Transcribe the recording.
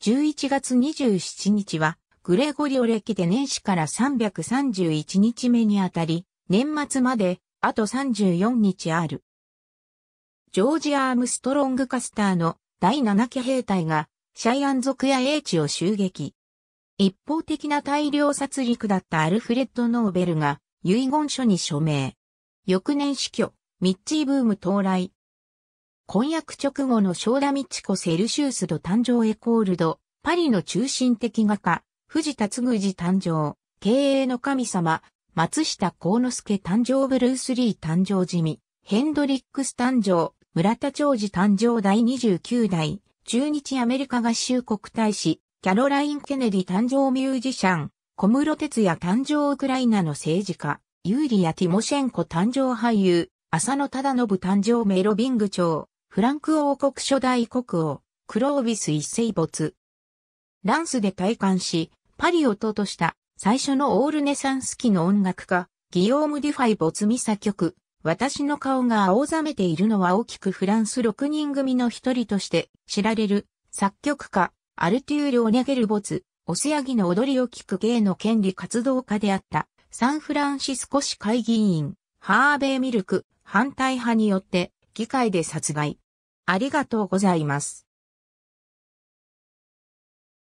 11月27日は、グレゴリオ歴で年始から331日目にあたり、年末まであと34日ある。ジョージ・アームストロング・カスターの第7期兵隊がシャイアン族や英知を襲撃。一方的な大量殺戮だったアルフレッド・ノーベルが遺言書に署名。翌年死去、ミッチーブーム到来、婚約直後の正田道子セルシウスド誕生エコールド、パリの中心的画家、藤田嗣治誕生、経営の神様、松下幸之助誕生ブルース・リー誕生地味、ヘンドリックス誕生、村田長治誕生第29代、中日アメリカ合衆国大使、キャロライン・ケネディ誕生ミュージシャン、小室哲也誕生ウクライナの政治家、ユーリア・ティモシェンコ誕生俳優、浅野忠信誕生メロビング長、フランク王国初代国王、クロービス一世没。ランスで退官し、パリをととした最初のオールネサンス期の音楽家、ギオーム・デュファイ没ミサ曲、私の顔が青ざめているのは大きくフランス6人組の一人として知られる作曲家、アルテゥール・オネゲル没、オセアギの踊りを聴く芸の権利活動家であったサンフランシスコ市会議員、ハーベイ・ミルク、反対派によって議会で殺害。ありがとうございます。